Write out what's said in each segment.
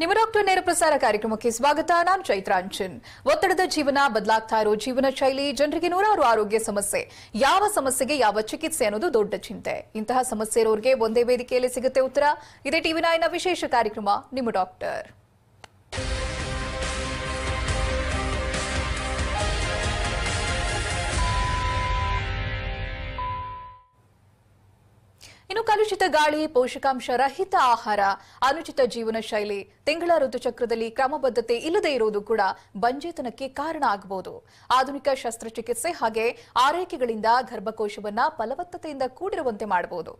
ನಿಮ್ಮ ಡಾಕ್ಟರ್ ನೇರ ಪ್ರಸಾರ ಕಾರ್ಯಕ್ರಮಕ್ಕೆ ಸ್ವಾಗತ ನಾನು ಚೈತ್ರಾಂಚನ್ ಒತ್ತಡದ ಜೀವನ ಬದಲಾಗ್ತಾ ಇರೋ ಜೀವನ ಶೈಲಿ ಜನರಿಗೆ ನೂರಾರು ಆರೋಗ್ಯ ಸಮಸ್ಯೆ ಯಾವ ಸಮಸ್ಯೆಗೆ ಯಾವ ಚಿಕಿತ್ಸೆ ಅನ್ನೋದು ದೊಡ್ಡ ಚಿಂತೆ ಇಂತಹ ಸಮಸ್ಯೆ ಇರೋರಿಗೆ ಒಂದೇ ವೇದಿಕೆಯಲ್ಲಿ ಸಿಗುತ್ತೆ ಉತ್ತರ ಇದೇ ಟಿವಿ ನೈನ್ ವಿಶೇಷ ಕಾರ್ಯಕ್ರಮ ನಿಮ್ಮ ಡಾಕ್ಟರ್ ಕಲುಷಿತ ಗಾಳಿ ಪೋಷಕಾಂಶ ರಹಿತ ಆಹಾರ ಅನುಚಿತ ಜೀವನ ಶೈಲಿ ತಿಂಗಳ ಋತುಚಕ್ರದಲ್ಲಿ ಕ್ರಮಬದ್ಧತೆ ಇಲ್ಲದೇ ಇರುವುದು ಕೂಡ ಬಂಜೇತನಕ್ಕೆ ಕಾರಣ ಆಗಬಹುದು ಆಧುನಿಕ ಶಸ್ತ್ರಚಿಕಿತ್ಸೆ ಹಾಗೆ ಆರೈಕೆಗಳಿಂದ ಗರ್ಭಕೋಶವನ್ನ ಫಲವತ್ತತೆಯಿಂದ ಕೂಡಿರುವಂತೆ ಮಾಡಬಹುದು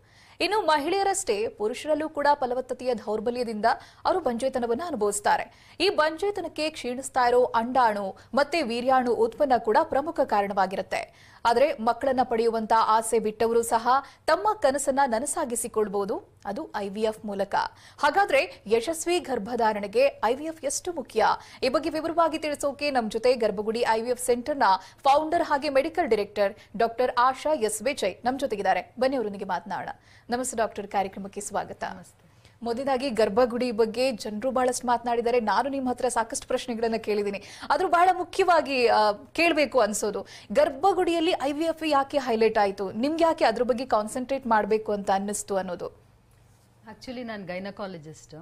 ಇನ್ನು ಮಹಿಳೆಯರಷ್ಟೇ ಪುರುಷರಲ್ಲೂ ಕೂಡ ಫಲವತ್ತತೆಯ ದೌರ್ಬಲ್ಯದಿಂದ ಅವರು ಬಂಜೇತನವನ್ನು ಅನುಭವಿಸ್ತಾರೆ ಈ ಬಂಜೇತನಕ್ಕೆ ಕ್ಷೀಣಿಸ್ತಾ ಇರೋ ಅಂಡಾಣು ಮತ್ತೆ ವೀರ್ಯಾಣು ಉತ್ಪನ್ನ ಕೂಡ ಪ್ರಮುಖ ಕಾರಣವಾಗಿರುತ್ತೆ ಆದರೆ ಮಕ್ಕಳನ್ನ ಪಡೆಯುವಂತ ಆಸೆ ಬಿಟ್ಟವರು ಸಹ ತಮ್ಮ ಕನಸನ್ನ ನನಸಾಗಿಸಿಕೊಳ್ಬಹುದು ಅದು ಐವಿಎಫ್ ಮೂಲಕ ಹಾಗಾದ್ರೆ ಯಶಸ್ವಿ ಗರ್ಭಧಾರಣೆಗೆ ಐವಿಎಫ್ ಎಷ್ಟು ಮುಖ್ಯ ಈ ಬಗ್ಗೆ ವಿವರವಾಗಿ ತಿಳಿಸೋಕೆ ನಮ್ಮ ಜೊತೆ ಗರ್ಭಗುಡಿ ಐವಿಎಫ್ ಸೆಂಟರ್ನ ಫೌಂಡರ್ ಹಾಗೆ medical director doctor Asha S Vijay ನಮ್ಮ ಜೊತೆಗಿದ್ದಾರೆ ಬನ್ನಿ ಅವರೊಂದಿಗೆ ಮಾತನಾಡೋಣ ನಮಸ್ತೆ ಡಾಕ್ಟರ್ ಕಾರ್ಯಕ್ರಮಕ್ಕೆ ಸ್ವಾಗತ ಮೊದಲಾಗಿ ಗರ್ಭಗುಡಿ ಬಗ್ಗೆ ಜನರು ಬಹಳಷ್ಟು ಮಾತನಾಡಿದ್ದಾರೆ ನಾನು ನಿಮ್ಮ ಹತ್ರ ಸಾಕಷ್ಟು ಪ್ರಶ್ನೆಗಳನ್ನು ಕೇಳಿದ್ದೀನಿ ಆದ್ರೂ ಬಹಳ ಮುಖ್ಯವಾಗಿ ಕೇಳಬೇಕು ಅನ್ಸೋದು ಗರ್ಭಗುಡಿಯಲ್ಲಿ ಐ ವಿ ಎಫ್ ಯಾಕೆ ಹೈಲೈಟ್ ಆಯಿತು ನಿಮ್ಗೆ ಯಾಕೆ ಅದ್ರ ಬಗ್ಗೆ ಕಾನ್ಸಂಟ್ರೇಟ್ ಮಾಡಬೇಕು ಅಂತ ಅನ್ನಿಸ್ತು ಅನ್ನೋದು ಆ್ಯಕ್ಚುಲಿ ನಾನು ಗೈನಕಾಲಜಿಸ್ಟು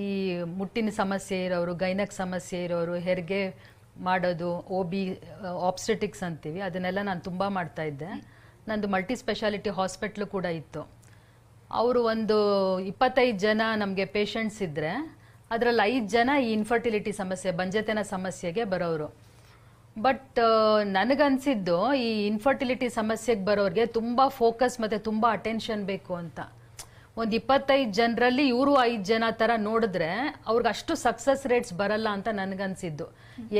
ಈ ಮುಟ್ಟಿನ ಸಮಸ್ಯೆ ಇರೋರು ಗೈನಕ್ ಸಮಸ್ಯೆ ಇರೋರು ಹೆರಿಗೆ ಮಾಡೋದು ಓ ಬಿ ಆಬ್ಸ್ಟೆಟಿಕ್ಸ್ ಅಂತೀವಿ ಅದನ್ನೆಲ್ಲ ನಾನು ತುಂಬ ಮಾಡ್ತಾ ಇದ್ದೆ ನಂದು ಮಲ್ಟಿ ಸ್ಪೆಷಾಲಿಟಿ ಹಾಸ್ಪಿಟ್ಲು ಕೂಡ ಇತ್ತು ಅವರು ಒಂದು ಇಪ್ಪತ್ತೈದು ಜನ ನಮಗೆ ಪೇಷಂಟ್ಸ್ ಇದ್ದರೆ ಅದರಲ್ಲಿ ಐದು ಜನ ಈ ಇನ್ಫರ್ಟಿಲಿಟಿ ಸಮಸ್ಯೆ ಬಂಜತನ ಸಮಸ್ಯೆಗೆ ಬರೋರು ಬಟ್ ನನಗನ್ಸಿದ್ದು ಈ ಇನ್ಫರ್ಟಿಲಿಟಿ ಸಮಸ್ಯೆಗೆ ಬರೋರಿಗೆ ತುಂಬ ಫೋಕಸ್ ಮತ್ತು ತುಂಬ ಅಟೆನ್ಷನ್ ಬೇಕು ಅಂತ ಒಂದು ಇಪ್ಪತ್ತೈದು ಜನರಲ್ಲಿ ಇವರು ಐದು ಜನ ಥರ ನೋಡಿದ್ರೆ ಅವ್ರಿಗೆ ಅಷ್ಟು ಸಕ್ಸಸ್ ರೇಟ್ಸ್ ಬರಲ್ಲ ಅಂತ ನನಗನ್ಸಿದ್ದು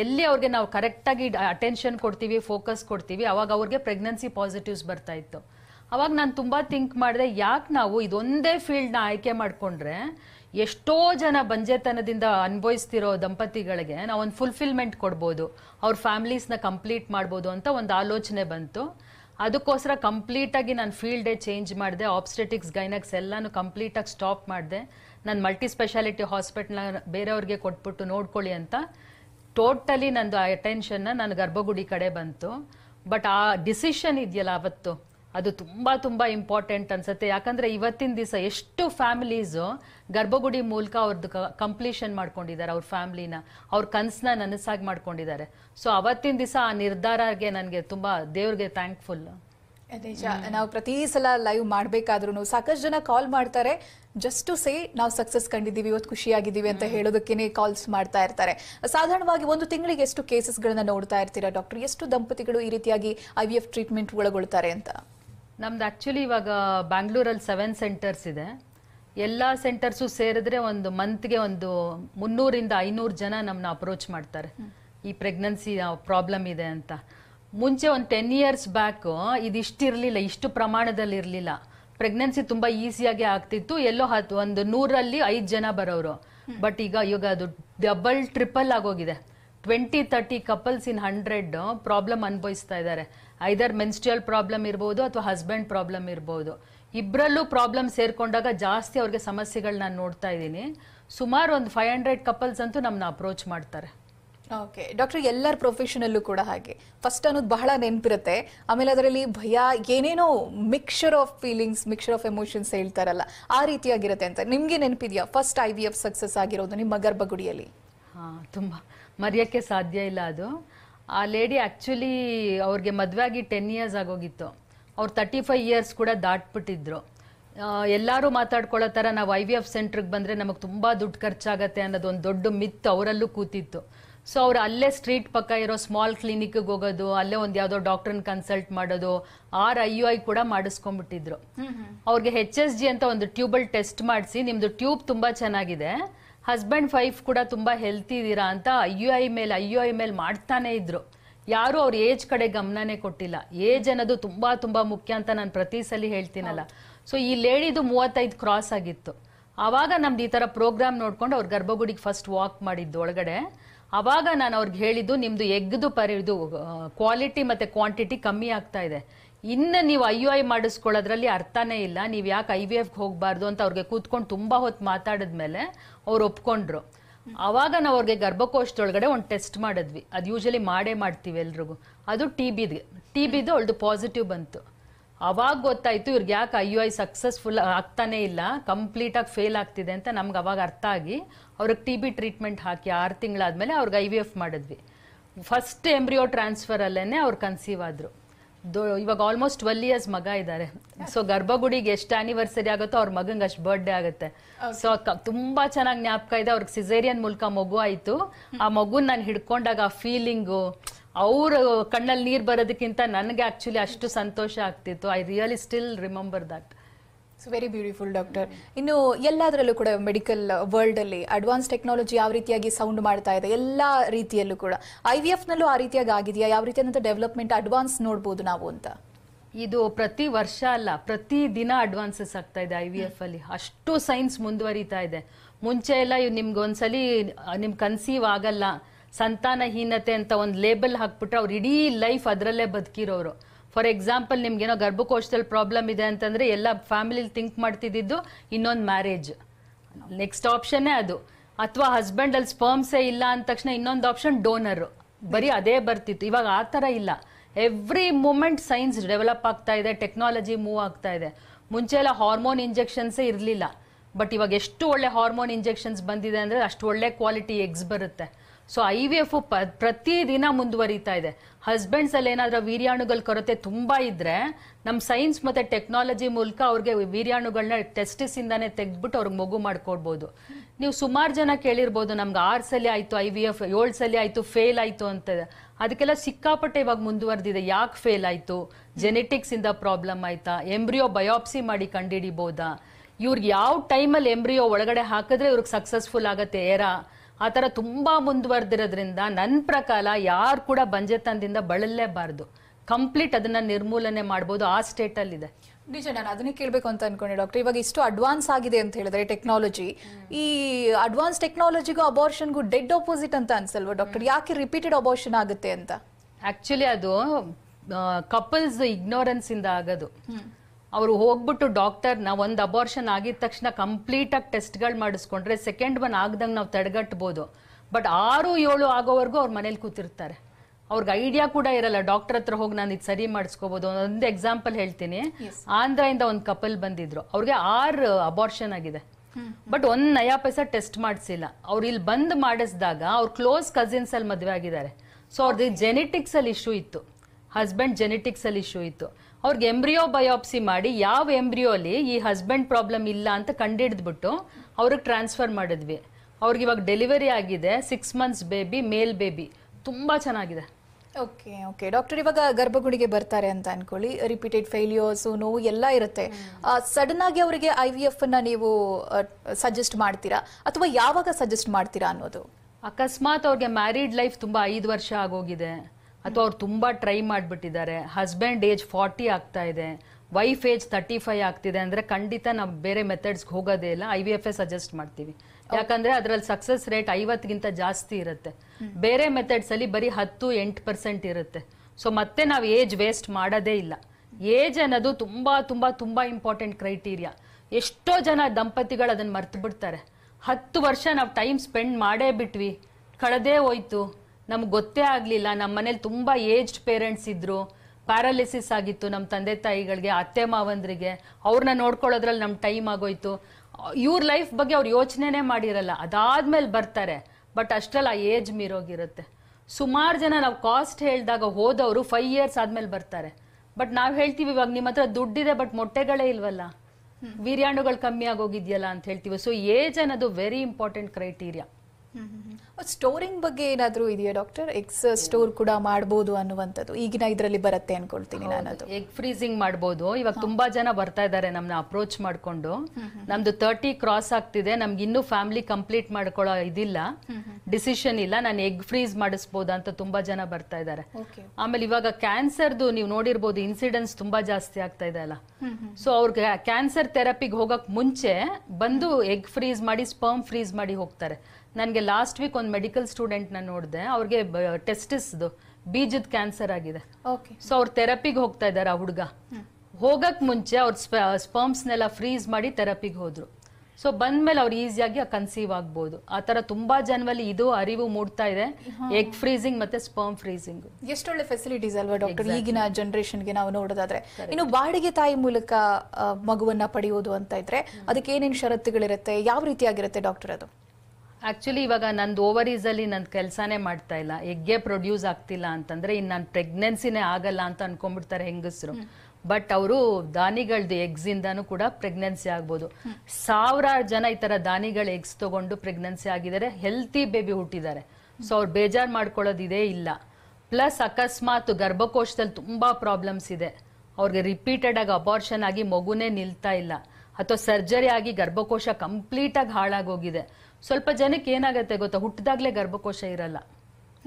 ಎಲ್ಲಿ ಅವ್ರಿಗೆ ನಾವು ಕರೆಕ್ಟಾಗಿ ಅಟೆನ್ಷನ್ ಕೊಡ್ತೀವಿ ಫೋಕಸ್ ಕೊಡ್ತೀವಿ ಅವಾಗ ಅವ್ರಿಗೆ ಪ್ರೆಗ್ನೆನ್ಸಿ ಪಾಸಿಟಿವ್ಸ್ ಬರ್ತಾ ಇತ್ತು ಅವಾಗ ನಾನು ತುಂಬ ಥಿಂಕ್ ಮಾಡಿದೆ ಯಾಕೆ ನಾವು ಇದೊಂದೇ ಫೀಲ್ಡ್ನ ಆಯ್ಕೆ ಮಾಡಿಕೊಂಡ್ರೆ ಎಷ್ಟೋ ಜನ ಬಂಜೆತನದಿಂದ ಅನುಭವಿಸ್ತಿರೋ ದಂಪತಿಗಳಿಗೆ ನಾವು ಒಂದು ಫುಲ್ಫಿಲ್ಮೆಂಟ್ ಕೊಡ್ಬೋದು ಅವ್ರ ಫ್ಯಾಮಿಲೀಸ್ನ ಕಂಪ್ಲೀಟ್ ಮಾಡ್ಬೋದು ಅಂತ ಒಂದು ಆಲೋಚನೆ ಬಂತು ಅದಕ್ಕೋಸ್ಕರ ಕಂಪ್ಲೀಟಾಗಿ ನಾನು ಫೀಲ್ಡ್ ಚೇಂಜ್ ಮಾಡಿದೆ ಆಪ್ಸ್ಟೆಟಿಕ್ಸ್ ಗೈನಕ್ಸ್ ಕಂಪ್ಲೀಟ್ ಕಂಪ್ಲೀಟಾಗಿ ಸ್ಟಾಪ್ ಮಾಡಿದೆ ನಾನು ಮಲ್ಟಿ ಸ್ಪೆಷಾಲಿಟಿ ಹಾಸ್ಪಿಟ್ಲನ್ನ ಬೇರೆಯವ್ರಿಗೆ ಕೊಟ್ಬಿಟ್ಟು ನೋಡ್ಕೊಳ್ಳಿ ಅಂತ ಟೋಟಲಿ ನಂದು ಅಟೆನ್ಷನ್ನ ನಾನು ಗರ್ಭಗುಡಿ ಕಡೆ ಬಂತು ಬಟ್ ಆ ಡಿಸಿಷನ್ ಇದೆಯಲ್ಲ ಅವತ್ತು ಅದು ತುಂಬ ತುಂಬ ಇಂಪಾರ್ಟೆಂಟ್ ಅನ್ಸುತ್ತೆ ಯಾಕಂದ್ರೆ ಇವತ್ತಿನ ದಿವಸ ಎಷ್ಟು ಫ್ಯಾಮಿಲೀಸ್ ಗರ್ಭಗುಡಿ ಮೂಲಕ ಅವ್ರದ್ದು ಕಂಪ್ಲೀಷನ್ ಮಾಡ್ಕೊಂಡಿದ್ದಾರೆ ಅವ್ರ ಫ್ಯಾಮಿಲಿನ ಅವ್ರ ಕನಸನ್ನ ನನಸಾಗಿ ಮಾಡ್ಕೊಂಡಿದ್ದಾರೆ ಸೊ ಅವತ್ತಿನ ದಿವಸ ಆ ನಿರ್ಧಾರಗೆ ನನಗೆ ತುಂಬ ದೇವ್ರಿಗೆ ಥ್ಯಾಂಕ್ಫುಲ್ ನಿಜ ನಾವು ಪ್ರತಿ ಸಲ ಲೈವ್ ಮಾಡಬೇಕಾದ್ರೂ ಸಾಕಷ್ಟು ಜನ ಕಾಲ್ ಮಾಡ್ತಾರೆ ಜಸ್ಟ್ ಟು ಸೇ ನಾವು ಸಕ್ಸಸ್ ಕಂಡಿದ್ದೀವಿ ಇವತ್ತು ಖುಷಿಯಾಗಿದ್ದೀವಿ ಅಂತ ಹೇಳೋದಕ್ಕೇನೆ ಕಾಲ್ಸ್ ಮಾಡ್ತಾ ಇರ್ತಾರೆ ಸಾಧಾರಣವಾಗಿ ಒಂದು ತಿಂಗಳಿಗೆ ಎಷ್ಟು ಕೇಸಸ್ಗಳನ್ನ ನೋಡ್ತಾ ಇರ್ತೀರಾ ಡಾಕ್ಟರ್ ಎಷ್ಟು ದಂಪತಿಗಳು ಈ ರೀತಿಯಾಗಿ ಐ ವಿ ಎಫ್ ಟ್ರೀಟ್ಮೆಂಟ್ ಒಳಗೊಳ್ತಾರೆ ಅಂತ ನಮ್ದು ಆ್ಯಕ್ಚುಲಿ ಇವಾಗ ಬ್ಯಾಂಗ್ಳೂರಲ್ಲಿ ಸೆವೆನ್ ಸೆಂಟರ್ಸ್ ಇದೆ ಎಲ್ಲ ಸೆಂಟರ್ಸು ಸೇರಿದ್ರೆ ಒಂದು ಮಂತ್ಗೆ ಒಂದು ಮುನ್ನೂರಿಂದ ಐನೂರು ಜನ ನಮ್ಮನ್ನ ಅಪ್ರೋಚ್ ಮಾಡ್ತಾರೆ ಈ ಪ್ರೆಗ್ನೆನ್ಸಿ ಪ್ರಾಬ್ಲಮ್ ಇದೆ ಅಂತ ಮುಂಚೆ ಒಂದು ಟೆನ್ ಇಯರ್ಸ್ ಬ್ಯಾಕು ಇದಿಷ್ಟಿರಲಿಲ್ಲ ಇಷ್ಟು ಪ್ರಮಾಣದಲ್ಲಿ ಇರಲಿಲ್ಲ ಪ್ರೆಗ್ನೆನ್ಸಿ ತುಂಬ ಈಸಿಯಾಗಿ ಆಗ್ತಿತ್ತು ಎಲ್ಲೋ ಹತ್ತು ಒಂದು ನೂರಲ್ಲಿ ಐದು ಜನ ಬರೋರು ಬಟ್ ಈಗ ಇವಾಗ ಅದು ಡಬಲ್ ಟ್ರಿಪಲ್ ಆಗೋಗಿದೆ twenty thirty couples in hundred problem ಅನುಭವಿಸ್ತಾ ಇದ್ದಾರೆ ಐದರ್ ಮೆನ್ಸ್ಟ್ರಿಯಲ್ ಪ್ರಾಬ್ಲಮ್ ಇರ್ಬೋದು ಅಥವಾ ಹಸ್ಬೆಂಡ್ ಪ್ರಾಬ್ಲಮ್ ಇರ್ಬೋದು ಇಬ್ಬರಲ್ಲೂ ಪ್ರಾಬ್ಲಮ್ ಸೇರ್ಕೊಂಡಾಗ ಜಾಸ್ತಿ ಅವ್ರಿಗೆ ಸಮಸ್ಯೆಗಳು ನಾನು ನೋಡ್ತಾ ಇದ್ದೀನಿ ಸುಮಾರು ಒಂದು ಫೈವ್ ಹಂಡ್ರೆಡ್ ಕಪಲ್ಸ್ ಅಂತೂ ನಮ್ಮನ್ನ ಅಪ್ರೋಚ್ ಮಾಡ್ತಾರೆ ಓಕೆ ಡಾಕ್ಟರ್ ಎಲ್ಲರ ಪ್ರೊಫೆಷನಲ್ಲೂ ಕೂಡ ಹಾಗೆ ಫಸ್ಟ್ ಅನ್ನೋದು ಬಹಳ ನೆನಪಿರುತ್ತೆ ಆಮೇಲೆ ಅದರಲ್ಲಿ ಭಯ ಏನೇನೋ mixer of feelings mixer of emotions ಹೇಳ್ತಾರಲ್ಲ ಆ ರೀತಿಯಾಗಿರುತ್ತೆ ಅಂತ ನಿಮಗೆ ನೆನಪಿದೆಯಾ first I V F success ಆಗಿರೋದು ನಿಮ್ಮ ಗರ್ಭಗುಡಿಯಲ್ಲಿ ಹಾ ತುಂಬ ಮರೆಯೋಕ್ಕೆ ಸಾಧ್ಯ ಇಲ್ಲ ಅದು ಆ ಲೇಡಿ ಆ್ಯಕ್ಚುಲಿ ಅವ್ರಿಗೆ ಮದುವೆ ಆಗಿ ಟೆನ್ ಇಯರ್ಸ್ ಆಗೋಗಿತ್ತು ಅವ್ರು ತರ್ಟಿ ಫೈವ್ ಇಯರ್ಸ್ ಕೂಡ ದಾಟ್ಬಿಟ್ಟಿದ್ರು ಎಲ್ಲರೂ ಮಾತಾಡ್ಕೊಳ್ಳೋ ಥರ ನಾವು ಐ ವಿ ಎಫ್ ಸೆಂಟ್ರಿಗೆ ಬಂದರೆ ನಮಗೆ ತುಂಬ ದುಡ್ಡು ಖರ್ಚಾಗತ್ತೆ ಅನ್ನೋದು ಒಂದು ದೊಡ್ಡ ಮಿತ್ ಅವರಲ್ಲೂ ಕೂತಿತ್ತು ಸೊ ಅವರು ಅಲ್ಲೇ ಸ್ಟ್ರೀಟ್ ಪಕ್ಕ ಇರೋ ಸ್ಮಾಲ್ ಕ್ಲಿನಿಕ್ಗೆ ಹೋಗೋದು ಅಲ್ಲೇ ಒಂದು ಯಾವುದೋ ಡಾಕ್ಟ್ರನ್ನ ಕನ್ಸಲ್ಟ್ ಮಾಡೋದು ಆರ್ ಐ ಯು ಐ ಕೂಡ ಮಾಡಿಸ್ಕೊಂಡ್ಬಿಟ್ಟಿದ್ರು ಅವ್ರಿಗೆ ಹೆಚ್ ಎಸ್ ಜಿ ಅಂತ ಒಂದು ಟ್ಯೂಬಲ್ ಟೆಸ್ಟ್ ಮಾಡಿಸಿ ನಿಮ್ಮದು ಟ್ಯೂಬ್ ತುಂಬ ಚೆನ್ನಾಗಿದೆ ಹಸ್ಬೆಂಡ್ ವೈಫ್ ಕೂಡ ತುಂಬ ಹೆಲ್ತಿ ಇದ್ದೀರಾ ಅಂತ ಅಯ್ಯೋ ಐ ಮೇಲೆ ಅಯ್ಯೋ ಐ ಮೇಲೆ ಮಾಡ್ತಾನೆ ಇದ್ರು ಯಾರು ಅವ್ರ ಏಜ್ ಕಡೆ ಗಮನನೇ ಕೊಟ್ಟಿಲ್ಲ ಏಜ್ ಅನ್ನೋದು ತುಂಬ ತುಂಬ ಮುಖ್ಯ ಅಂತ ನಾನು ಪ್ರತಿ ಸಲ ಹೇಳ್ತೀನಲ್ಲ ಸೊ ಈ ಲೇಡಿದು ಮೂವತ್ತೈದು ಕ್ರಾಸ್ ಆಗಿತ್ತು ಆವಾಗ ನಮ್ದು ಈ ಥರ ಪ್ರೋಗ್ರಾಮ್ ನೋಡ್ಕೊಂಡು ಅವ್ರ ಗರ್ಭಗುಡಿಗೆ ಫಸ್ಟ್ ವಾಕ್ ಮಾಡಿದ್ದು ಒಳಗಡೆ ಅವಾಗ ನಾನು ಅವ್ರಿಗೆ ಹೇಳಿದ್ದು ನಿಮ್ದು ಎಗ್ದು ಪರಿ ಕ್ವಾಲಿಟಿ ಮತ್ತೆ ಕ್ವಾಂಟಿಟಿ ಕಮ್ಮಿ ಆಗ್ತಾ ಇದೆ ಇನ್ನು ನೀವು ಐ ಯು ಐ ಮಾಡಿಸ್ಕೊಳ್ಳೋದ್ರಲ್ಲಿ ಅರ್ಥನೇ ಇಲ್ಲ ನೀವು ಯಾಕೆ ಐ ವಿ ಎಫ್ಗೆ ಹೋಗ್ಬಾರ್ದು ಅಂತ ಅವ್ರಿಗೆ ಕೂತ್ಕೊಂಡು ತುಂಬಾ ಹೊತ್ತು ಮಾತಾಡಿದ್ಮೇಲೆ ಅವ್ರು ಒಪ್ಕೊಂಡ್ರು ಅವಾಗ ನಾವು ಅವ್ರಿಗೆ ಗರ್ಭಕೋಶದೊಳಗಡೆ ಒಂದು ಟೆಸ್ಟ್ ಮಾಡಿದ್ವಿ ಅದು ಯೂಶಲಿ ಮಾಡೇ ಮಾಡ್ತೀವಿ ಎಲ್ರಿಗೂ ಅದು ಟಿ ಬಿದು ಟಿ ಬಿದು ಅವಳದು ಪಾಸಿಟಿವ್ ಬಂತು ಅವಾಗ ಗೊತ್ತಾಯ್ತು ಇವ್ರಿಗೆ ಯಾಕೆ ಐ ಯು ಐ ಸಕ್ಸಸ್ಫುಲ್ ಆಗ್ತಾನೇ ಇಲ್ಲ ಕಂಪ್ಲೀಟಾಗಿ ಫೇಲ್ ಆಗ್ತಿದೆ ಅಂತ ನಮ್ಗೆ ಅವಾಗ ಅರ್ಥ ಆಗಿ ಅವ್ರಿಗೆ ಟಿ ಬಿ ಟ್ರೀಟ್ಮೆಂಟ್ ಹಾಕಿ ಆರು ತಿಂಗಳಾದಮೇಲೆ ಅವ್ರಿಗೆ ಐ ವಿ ಎಫ್ ಮಾಡಿದ್ವಿ ಫಸ್ಟ್ ಎಂಬ್ರಿಯೋ ಟ್ರಾನ್ಸ್ಫರಲ್ಲೇ ಅವ್ರು ಕನ್ಸೀವ್ ಆದರು ಇವಾಗ ಆಲ್ಮೋಸ್ಟ್ ಟ್ವೆಲ್ ಇಯರ್ಸ್ ಮಗ ಇದ್ದಾರೆ ಸೊ ಗರ್ಭಗುಡಿಗೆ ಎಷ್ಟು ಆನಿವರ್ಸರಿ ಆಗುತ್ತೋ ಅವ್ರ ಮಗಂಗೆ ಅಷ್ಟು ಬರ್ಡೇ ಆಗುತ್ತೆ ಸೊ ತುಂಬಾ ಚೆನ್ನಾಗಿ ಜ್ಞಾಪಕ ಇದೆ ಅವ್ರಿಗೆ ಸಿಸೇರಿಯನ್ ಮೂಲಕ ಮಗು ಆಯಿತು ಆ ಮಗುನ ನಾನು ಹಿಡ್ಕೊಂಡಾಗ ಆ ಫೀಲಿಂಗು ಅವರು ಕಣ್ಣಲ್ಲಿ ನೀರು ಬರೋದಕ್ಕಿಂತ ನನಗೆ ಆ್ಯಕ್ಚುಲಿ ಅಷ್ಟು ಸಂತೋಷ ಆಗ್ತಿತ್ತು I really still remember that very beautiful doctor ಇನ್ನು ಎಲ್ಲದರಲ್ಲೂ ಕೂಡ ಮೆಡಿಕಲ್ ವರ್ಲ್ಡ್ ಅಲ್ಲಿ ಅಡ್ವಾನ್ಸ್ ಟೆಕ್ನಾಲಜಿ ಯಾವ ರೀತಿಯಾಗಿ ಸೌಂಡ್ ಮಾಡ್ತಾ ಇದೆ ಎಲ್ಲ ರೀತಿಯಲ್ಲೂ ಕೂಡ ಐ ವಿ ನಲ್ಲೂ ಆ ರೀತಿಯಾಗಿ ಆಗಿದೆಯಾ ಯಾವ ರೀತಿಯ ಡೆವಲಪ್ಮೆಂಟ್ ಅಡ್ವಾನ್ಸ್ ನೋಡಬಹುದು ನಾವು ಅಂತ ಇದು ಪ್ರತಿ ವರ್ಷ ಅಲ್ಲ ಪ್ರತಿ ದಿನ ಅಡ್ವಾನ್ಸಸ್ ಆಗ್ತಾ ಇದೆ ಐ ವಿ ಎಫ್ ಅಲ್ಲಿ ಅಷ್ಟು ಸೈನ್ಸ್ ಮುಂದುವರಿತಾ ಇದೆ ಮುಂಚೆ ಎಲ್ಲ ಇವ್ ನಿಮ್ಗೆ ಒಂದ್ಸಲಿ ನಿಮ್ಗೆ ಕನ್ಸೀವ್ ಆಗಲ್ಲ ಸಂತಾನಹೀನತೆ ಅಂತ ಒಂದು ಲೇಬಲ್ ಹಾಕ್ಬಿಟ್ರೆ ಅವ್ರು ಇಡೀ ಲೈಫ್ ಅದರಲ್ಲೇ ಬದುಕಿರೋರು ಫಾರ್ ಎಕ್ಸಾಂಪಲ್ ಏನೋ ಗರ್ಭಕೋಶದಲ್ಲಿ ಪ್ರಾಬ್ಲಮ್ ಇದೆ ಅಂತಂದರೆ ಎಲ್ಲ ಫ್ಯಾಮಿಲಿ ಥಿಂಕ್ ಮಾಡ್ತಿದ್ದಿದ್ದು ಇನ್ನೊಂದು ಮ್ಯಾರೇಜ್ ನೆಕ್ಸ್ಟ್ ಆಪ್ಷನ್ನೇ ಅದು ಅಥವಾ ಹಸ್ಬೆಂಡ್ ಅಲ್ಲಿ ಸ್ಪರ್ಮ್ಸೇ ಇಲ್ಲ ಅಂದ ತಕ್ಷಣ ಇನ್ನೊಂದು ಆಪ್ಷನ್ ಡೋನರ್ ಬರೀ ಅದೇ ಬರ್ತಿತ್ತು ಇವಾಗ ಆ ಥರ ಇಲ್ಲ ಎವ್ರಿ ಮೂಮೆಂಟ್ ಸೈನ್ಸ್ ಡೆವಲಪ್ ಆಗ್ತಾ ಇದೆ ಟೆಕ್ನಾಲಜಿ ಮೂವ್ ಆಗ್ತಾ ಇದೆ ಮುಂಚೆ ಎಲ್ಲ ಹಾರ್ಮೋನ್ ಇಂಜೆಕ್ಷನ್ಸೇ ಇರಲಿಲ್ಲ ಬಟ್ ಇವಾಗ ಎಷ್ಟು ಒಳ್ಳೆ ಹಾರ್ಮೋನ್ ಇಂಜೆಕ್ಷನ್ಸ್ ಬಂದಿದೆ ಅಂದರೆ ಅಷ್ಟು ಒಳ್ಳೆ ಕ್ವಾಲಿಟಿ ಎಗ್ಸ್ ಬರುತ್ತೆ ಸೊ ಐ ವಿ ಎಫ್ ಪ್ರತಿದಿನ ಮುಂದುವರಿತಾ ಇದೆ ಹಸ್ಬೆಂಡ್ಸ್ ಅಲ್ಲಿ ಏನಾದ್ರೂ ವೀರ್ಯಾಣುಗಳ ಕೊರತೆ ತುಂಬಾ ಇದ್ರೆ ನಮ್ಮ ಸೈನ್ಸ್ ಮತ್ತೆ ಟೆಕ್ನಾಲಜಿ ಮೂಲಕ ಅವ್ರಿಗೆ ವೀರ್ಯಾಣುಗಳನ್ನ ಟೆಸ್ಟಿಸ್ ಇಂದಾನೆ ತೆಗೆದ್ಬಿಟ್ಟು ಅವ್ರಿಗೆ ಮಗು ಮಾಡ್ಕೊಡ್ಬೋದು ನೀವು ಸುಮಾರು ಜನ ಕೇಳಿರ್ಬೋದು ನಮ್ಗೆ ಆರು ಸಲ ಆಯ್ತು ಐ ವಿ ಎಫ್ ಏಳು ಸಲ ಆಯ್ತು ಫೇಲ್ ಆಯ್ತು ಅಂತ ಅದಕ್ಕೆಲ್ಲ ಸಿಕ್ಕಾಪಟ್ಟೆ ಇವಾಗ ಮುಂದುವರೆದಿದೆ ಯಾಕೆ ಫೇಲ್ ಆಯ್ತು ಜೆನೆಟಿಕ್ಸ್ ಇಂದ ಪ್ರಾಬ್ಲಮ್ ಆಯ್ತಾ ಎಂಬ್ರಿಯೋ ಬಯೋಪ್ಸಿ ಮಾಡಿ ಕಂಡಿಡಿಬೋದಾ ಇವ್ರಿಗೆ ಯಾವ ಟೈಮಲ್ಲಿ ಎಂಬ್ರಿಯೋ ಒಳಗಡೆ ಹಾಕಿದ್ರೆ ಇವ್ರಿಗೆ ಸಕ್ಸಸ್ಫುಲ್ ಆಗತ್ತೆ ಏರಾ ಆ ಥರ ತುಂಬ ಮುಂದುವರೆದಿರೋದ್ರಿಂದ ನನ್ನ ಪ್ರಕಾರ ಯಾರು ಕೂಡ ಬಂಜೆತನದಿಂದ ಬಳಲೇಬಾರ್ದು ಕಂಪ್ಲೀಟ್ ಅದನ್ನು ನಿರ್ಮೂಲನೆ ಮಾಡ್ಬೋದು ಆ ಸ್ಟೇಟಲ್ಲಿದೆ ನಿಜ ನಾನು ಅದನ್ನೇ ಕೇಳಬೇಕು ಅಂತ ಅನ್ಕೊಂಡೆ ಡಾಕ್ಟರ್ ಇವಾಗ ಇಷ್ಟು ಅಡ್ವಾನ್ಸ್ ಆಗಿದೆ ಅಂತ ಹೇಳಿದ್ರೆ ಟೆಕ್ನಾಲಜಿ ಈ ಅಡ್ವಾನ್ಸ್ ಟೆಕ್ನಾಲಜಿಗೂ ಅಬಾರ್ಷನ್ಗೂ ಡೆಡ್ ಅಪೋಸಿಟ್ ಅಂತ ಅನ್ಸಲ್ವಾ ಡಾಕ್ಟರ್ ಯಾಕೆ ರಿಪೀಟೆಡ್ ಅಬಾರ್ಷನ್ ಆಗುತ್ತೆ ಅಂತ ಆಕ್ಚುಲಿ ಅದು ಕಪಲ್ಸ್ ಇಗ್ನೋರೆನ್ಸ್ ಇಂದ ಆಗೋದು ಅವರು ಹೋಗ್ಬಿಟ್ಟು ಡಾಕ್ಟರ್ನ ಒಂದು ಅಬಾರ್ಷನ್ ಆಗಿದ ತಕ್ಷಣ ಕಂಪ್ಲೀಟ್ ಆಗಿ ಟೆಸ್ಟ್ಗಳು ಮಾಡಿಸ್ಕೊಂಡ್ರೆ ಸೆಕೆಂಡ್ ಒನ್ ಆಗ್ದಂಗೆ ನಾವು ತಡೆಗಟ್ಬೋದು ಬಟ್ ಆರು ಏಳು ಆಗೋವರೆಗೂ ಅವ್ರ ಮನೇಲಿ ಕೂತಿರ್ತಾರೆ ಅವ್ರಿಗೆ ಐಡಿಯಾ ಕೂಡ ಇರಲ್ಲ ಡಾಕ್ಟರ್ ಹತ್ರ ಹೋಗಿ ನಾನು ಇದು ಸರಿ ಮಾಡಿಸ್ಕೋಬೋದು ಒಂದು ಎಕ್ಸಾಂಪಲ್ ಹೇಳ್ತೀನಿ ಆಂಧ್ರದಿಂದ ಒಂದು ಕಪಲ್ ಬಂದಿದ್ರು ಅವ್ರಿಗೆ ಆರು ಅಬಾರ್ಷನ್ ಆಗಿದೆ ಬಟ್ ಒಂದ್ ನಯಾ ಪೈಸ ಟೆಸ್ಟ್ ಮಾಡಿಸಿಲ್ಲ ಅವ್ರು ಇಲ್ಲಿ ಬಂದ್ ಮಾಡಿಸಿದಾಗ ಅವ್ರ ಕ್ಲೋಸ್ ಅಲ್ಲಿ ಮದುವೆ ಆಗಿದ್ದಾರೆ ಸೊ ಅವ್ರದ್ದು ಅಲ್ಲಿ ಇಶ್ಯೂ ಇತ್ತು ಹಸ್ಬೆಂಡ್ ಅಲ್ಲಿ ಇಶ್ಯೂ ಇತ್ತು ಅವ್ರಿಗೆ ಎಂಬ್ರಿಯೋ ಬಯೋಪ್ಸಿ ಮಾಡಿ ಯಾವ ಎಂಬ್ರಿಯೋಲಿ ಈ ಹಸ್ಬೆಂಡ್ ಪ್ರಾಬ್ಲಮ್ ಇಲ್ಲ ಅಂತ ಕಂಡಿಡಿದ್ಬಿಟ್ಟು ಅವ್ರಿಗೆ ಟ್ರಾನ್ಸ್ಫರ್ ಮಾಡಿದ್ವಿ ಅವ್ರಿಗೆ ಇವಾಗ ಡೆಲಿವರಿ ಆಗಿದೆ six months baby male baby ತುಂಬ ಚೆನ್ನಾಗಿದೆ ಓಕೆ ಓಕೆ ಡಾಕ್ಟರ್ ಇವಾಗ ಗರ್ಭಗುಡಿಗೆ ಬರ್ತಾರೆ ಅಂತ ಅನ್ಕೊಳ್ಳಿ ರಿಪೀಟೆಡ್ ಫೇಲ್ಯೂರ್ಸು ನೋವು ಎಲ್ಲ ಇರುತ್ತೆ ಸಡನ್ ಆಗಿ ಅವರಿಗೆ ಐ ವಿ ಎಫ್ ಅನ್ನ ನೀವು ಸಜೆಸ್ಟ್ ಮಾಡ್ತೀರಾ ಅಥವಾ ಯಾವಾಗ ಸಜೆಸ್ಟ್ ಮಾಡ್ತೀರಾ ಅನ್ನೋದು ಅಕಸ್ಮಾತ್ ಅವ್ರಿಗೆ ಮ್ಯಾರಿಡ್ ಲೈಫ್ ತುಂಬ ಐದು ವರ್ಷ ಆಗೋಗಿದೆ ಅಥವಾ ಅವ್ರು ತುಂಬ ಟ್ರೈ ಮಾಡಿಬಿಟ್ಟಿದ್ದಾರೆ ಹಸ್ಬೆಂಡ್ ಏಜ್ ಫಾರ್ಟಿ ಆಗ್ತಾ ಇದೆ ವೈಫ್ ಏಜ್ ತರ್ಟಿ ಫೈವ್ ಆಗ್ತಿದೆ ಅಂದರೆ ಖಂಡಿತ ನಾವು ಬೇರೆ ಮೆಥಡ್ಸ್ಗೆ ಹೋಗೋದೇ ಇಲ್ಲ ಐ ವಿ ಎಫ್ ಎ ಸಜೆಸ್ಟ್ ಮಾಡ್ತೀವಿ ಯಾಕಂದರೆ ಅದರಲ್ಲಿ ಸಕ್ಸಸ್ ರೇಟ್ ಐವತ್ತಿಗಿಂತ ಜಾಸ್ತಿ ಇರುತ್ತೆ ಬೇರೆ ಮೆಥಡ್ಸಲ್ಲಿ ಬರೀ ಹತ್ತು ಎಂಟು ಪರ್ಸೆಂಟ್ ಇರುತ್ತೆ ಸೊ ಮತ್ತೆ ನಾವು ಏಜ್ ವೇಸ್ಟ್ ಮಾಡೋದೇ ಇಲ್ಲ ಏಜ್ ಅನ್ನೋದು ತುಂಬ ತುಂಬ ತುಂಬ ಇಂಪಾರ್ಟೆಂಟ್ ಕ್ರೈಟೀರಿಯಾ ಎಷ್ಟೋ ಜನ ದಂಪತಿಗಳು ಅದನ್ನ ಮರ್ತು ಬಿಡ್ತಾರೆ ಹತ್ತು ವರ್ಷ ನಾವು ಟೈಮ್ ಸ್ಪೆಂಡ್ ಮಾಡೇ ಬಿಟ್ವಿ ಕಳೆದೇ ಹೋಯ್ತು ನಮ್ಗೆ ಗೊತ್ತೇ ಆಗಲಿಲ್ಲ ನಮ್ಮ ಮನೇಲಿ ತುಂಬ ಏಜ್ಡ್ ಪೇರೆಂಟ್ಸ್ ಇದ್ರು ಪ್ಯಾರಾಲಿಸಿಸ್ ಆಗಿತ್ತು ನಮ್ಮ ತಂದೆ ತಾಯಿಗಳಿಗೆ ಅತ್ತೆ ಮಾವಂದ್ರಿಗೆ ಅವ್ರನ್ನ ನೋಡ್ಕೊಳ್ಳೋದ್ರಲ್ಲಿ ನಮ್ಮ ಟೈಮ್ ಆಗೋಯ್ತು ಇವ್ರ ಲೈಫ್ ಬಗ್ಗೆ ಅವ್ರು ಯೋಚನೆನೇ ಮಾಡಿರಲ್ಲ ಅದಾದ್ಮೇಲೆ ಬರ್ತಾರೆ ಬಟ್ ಅಷ್ಟೆಲ್ಲ ಆ ಏಜ್ ಮೀರೋಗಿರುತ್ತೆ ಸುಮಾರು ಜನ ನಾವು ಕಾಸ್ಟ್ ಹೇಳಿದಾಗ ಹೋದವರು ಫೈವ್ ಇಯರ್ಸ್ ಆದ್ಮೇಲೆ ಬರ್ತಾರೆ ಬಟ್ ನಾವು ಹೇಳ್ತೀವಿ ಇವಾಗ ನಿಮ್ಮ ಹತ್ರ ದುಡ್ಡಿದೆ ಬಟ್ ಮೊಟ್ಟೆಗಳೇ ಇಲ್ವಲ್ಲ ವೀರ್ಯಾಣುಗಳು ಕಮ್ಮಿ ಆಗೋಗಿದೆಯಲ್ಲ ಅಂತ ಹೇಳ್ತೀವಿ ಸೊ ಏಜ್ ಅನ್ನೋದು ವೆರಿ ಇಂಪಾರ್ಟೆಂಟ್ ಕ್ರೈಟೀರಿಯಾ ಸ್ಟೋರಿಂಗ್ ಬಗ್ಗೆ ಏನಾದರೂ ಇದೆಯಾ ಡಾಕ್ಟರ್ ಎಗ್ಸ್ ಸ್ಟೋರ್ ಕೂಡ ಮಾಡ್ಬೋದು ಅನ್ನುವಂಥದ್ದು ಈಗಿನ ಇದರಲ್ಲಿ ಬರುತ್ತೆ ಅನ್ಕೊಳ್ತೀನಿ ನಾನು ಅದು ಎಗ್ ಫ್ರೀಸಿಂಗ್ ಮಾಡ್ಬೋದು ಇವಾಗ ತುಂಬಾ ಜನ ಬರ್ತಾ ಇದ್ದಾರೆ ನಮ್ಮನ್ನ ಅಪ್ರೋಚ್ ಮಾಡಿಕೊಂಡು ನಮ್ದು ತರ್ಟಿ ಕ್ರಾಸ್ ಆಗ್ತಿದೆ ನಮ್ಗೆ ಇನ್ನೂ ಫ್ಯಾಮಿಲಿ ಕಂಪ್ಲೀಟ್ ಮಾಡ್ಕೊಳ್ಳೋ ಇದಿಲ್ಲ ಡಿಸಿಷನ್ ಇಲ್ಲ ನಾನು ಎಗ್ ಫ್ರೀಸ್ ಮಾಡಿಸ್ಬೋದು ಅಂತ ತುಂಬಾ ಜನ ಬರ್ತಾ ಇದ್ದಾರೆ ಆಮೇಲೆ ಇವಾಗ ಕ್ಯಾನ್ಸರ್ದು ನೀವು ನೋಡಿರ್ಬೋದು ಇನ್ಸಿಡೆನ್ಸ್ ತುಂಬಾ ಜಾಸ್ತಿ ಆಗ್ತಾ ಇದೆ ಅಲ್ಲ ಸೊ ಅವ್ರಿಗೆ ಕ್ಯಾನ್ಸರ್ ಥೆರಪಿಗೆ ಹೋಗಕ್ ಮುಂಚೆ ಬಂದು ಎಗ್ ಫ್ರೀಸ್ ಮಾಡಿ ಸ್ಪರ್ಮ್ ಫ್ರೀಸ್ ಮಾಡಿ ಹೋಗ್ತಾರೆ ನನಗೆ ಲಾಸ್ಟ್ ವೀಕ್ ಒಂದು ಮೆಡಿಕಲ್ ಸ್ಟೂಡೆಂಟ್ನ ನೋಡಿದೆ ಅವ್ರಿಗೆ ಟೆಸ್ಟಿಸ್ದು ಬೀಜದ ಕ್ಯಾನ್ಸರ್ ಆಗಿದೆ ಸೊ ಅವ್ರು ಥೆರಪಿಗೆ ಹೋಗ್ತಾ ಇದ್ದಾರೆ ಆ ಹುಡುಗ ಹೋಗಕ್ ಮುಂಚೆ ಅವ್ರ ಸ್ಪರ್ಮ್ಸ್ನೆಲ್ಲ ಫ್ರೀಸ್ ಮಾಡಿ ಥೆರಪಿಗೆ ಹೋದ್ರು ಸೊ ಬಂದ್ಮೇಲೆ ಅವ್ರು ಈಸಿಯಾಗಿ ಕನ್ಸೀವ್ ಆಗ್ಬೋದು ಆ ತರ ತುಂಬಾ ಜನರಲ್ಲಿ ಇದು ಅರಿವು ಮೂಡ್ತಾ ಇದೆ ಎಗ್ ಫ್ರೀಸಿಂಗ್ ಮತ್ತೆ ಸ್ಪರ್ಮ್ ಫ್ರೀಸಿಂಗ್ ಎಷ್ಟೊಳ್ಳೆ ಫೆಸಿಲಿಟೀಸ್ ಅಲ್ವಾ ಡಾಕ್ಟರ್ ಈಗಿನ ಜನರೇಷನ್ಗೆ ನಾವು ನೋಡೋದಾದ್ರೆ ಇನ್ನು ಬಾಡಿಗೆ ತಾಯಿ ಮೂಲಕ ಮಗುವನ್ನ ಪಡೆಯೋದು ಅಂತ ಇದ್ರೆ ಅದಕ್ಕೆ ಏನೇನು ಷರತ್ತುಗಳಿರುತ್ತೆ ಯಾವ ರೀತಿಯಾಗಿರುತ್ತೆ ಡಾಕ್ಟರ್ ಅದು ಆ್ಯಕ್ಚುಲಿ ಇವಾಗ ನಂದು ಓವರೀಸಲ್ಲಿ ನನ್ನ ಕೆಲಸನೇ ಮಾಡ್ತಾ ಇಲ್ಲ ಎಗ್ಗೆ ಪ್ರೊಡ್ಯೂಸ್ ಆಗ್ತಿಲ್ಲ ಅಂತಂದರೆ ಇನ್ನು ನಾನು ಪ್ರೆಗ್ನೆನ್ಸಿನೇ ಆಗಲ್ಲ ಅಂತ ಅಂದ್ಕೊಂಡ್ಬಿಡ್ತಾರೆ ಹೆಂಗಸರು ಬಟ್ ಅವರು ದಾನಿಗಳದ್ದು ಎಗ್ಸಿಂದನೂ ಕೂಡ ಪ್ರೆಗ್ನೆನ್ಸಿ ಆಗ್ಬೋದು ಸಾವಿರಾರು ಜನ ಈ ಥರ ದಾನಿಗಳ ಎಗ್ಸ್ ತೊಗೊಂಡು ಪ್ರೆಗ್ನೆನ್ಸಿ ಆಗಿದ್ದಾರೆ ಹೆಲ್ತಿ ಬೇಬಿ ಹುಟ್ಟಿದ್ದಾರೆ ಸೊ ಅವ್ರು ಬೇಜಾರು ಮಾಡ್ಕೊಳ್ಳೋದಿದೇ ಇಲ್ಲ ಪ್ಲಸ್ ಅಕಸ್ಮಾತ್ ಗರ್ಭಕೋಶದಲ್ಲಿ ತುಂಬ ಪ್ರಾಬ್ಲಮ್ಸ್ ಇದೆ ಅವ್ರಿಗೆ ರಿಪೀಟೆಡ್ ಆಗಿ ಅಬಾರ್ಷನ್ ಆಗಿ ಮಗುನೇ ನಿಲ್ತಾ ಇಲ್ಲ ಅಥವಾ ಸರ್ಜರಿ ಆಗಿ ಗರ್ಭಕೋಶ ಕಂಪ್ಲೀಟಾಗಿ ಹಾಳಾಗೋಗಿದೆ ಸ್ವಲ್ಪ ಜನಕ್ಕೆ ಏನಾಗುತ್ತೆ ಗೊತ್ತಾ ಹುಟ್ಟಿದಾಗಲೇ ಗರ್ಭಕೋಶ ಇರಲ್ಲ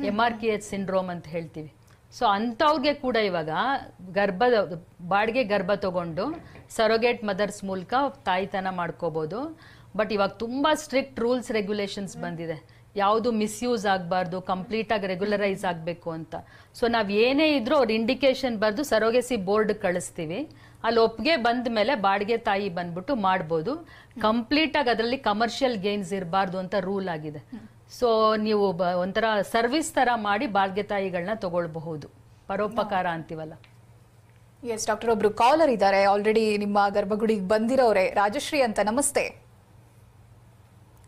M R K H syndrome ಅಂತ ಹೇಳ್ತೀವಿ ಸೊ ಅಂಥವ್ರಿಗೆ ಕೂಡ ಇವಾಗ ಗರ್ಭ ಬಾಡಿಗೆ ಗರ್ಭ ತಗೊಂಡು ಸರೋಗೇಟ್ ಮದರ್ಸ್ ಮೂಲಕ ತಾಯಿತನ ಮಾಡ್ಕೋಬೋದು ಬಟ್ ಇವಾಗ ತುಂಬ ಸ್ಟ್ರಿಕ್ಟ್ ರೂಲ್ಸ್ ರೆಗ್ಯುಲೇಷನ್ಸ್ ಬಂದಿದೆ ಯಾವುದು ಮಿಸ್ಯೂಸ್ ಆಗಬಾರ್ದು ಕಂಪ್ಲೀಟಾಗಿ ರೆಗ್ಯುಲರೈಸ್ ಆಗಬೇಕು ಅಂತ ಸೊ ನಾವು ಏನೇ ಇದ್ರೂ ಅವ್ರ ಇಂಡಿಕೇಶನ್ ಬರೆದು ಸರೋಗೆಸಿ ಬೋರ್ಡ್ ಕಳಿಸ್ತೀವಿ ಅಲ್ಲಿ ಒಪ್ಗೆ ಬಂದ ಮೇಲೆ ಬಾಡಿಗೆ ತಾಯಿ ಬಂದ್ಬಿಟ್ಟು ಮಾಡ್ಬೋದು ಕಂಪ್ಲೀಟ್ ಆಗಿ ಅದರಲ್ಲಿ ಕಮರ್ಷಿಯಲ್ ಗೇನ್ಸ್ ಇರಬಾರ್ದು ಅಂತ ರೂಲ್ ಆಗಿದೆ ಸೊ ನೀವು ಒಂಥರ ಸರ್ವಿಸ್ ತರ ಮಾಡಿ ಬಾಡಿಗೆ ತಾಯಿಗಳನ್ನ ತಗೊಳ್ಬಹುದು ಪರೋಪಕಾರ ಅಂತೀವಲ್ಲ ಎಸ್ ಡಾಕ್ಟರ್ ಒಬ್ರು ಕಾಲರ್ ಇದ್ದಾರೆ ಆಲ್ರೆಡಿ ನಿಮ್ಮ ಗರ್ಭಗುಡಿಗೆ ಬಂದಿರೋರೆ ರಾಜಶ್ರೀ ಅಂತ ನಮಸ್ತೆ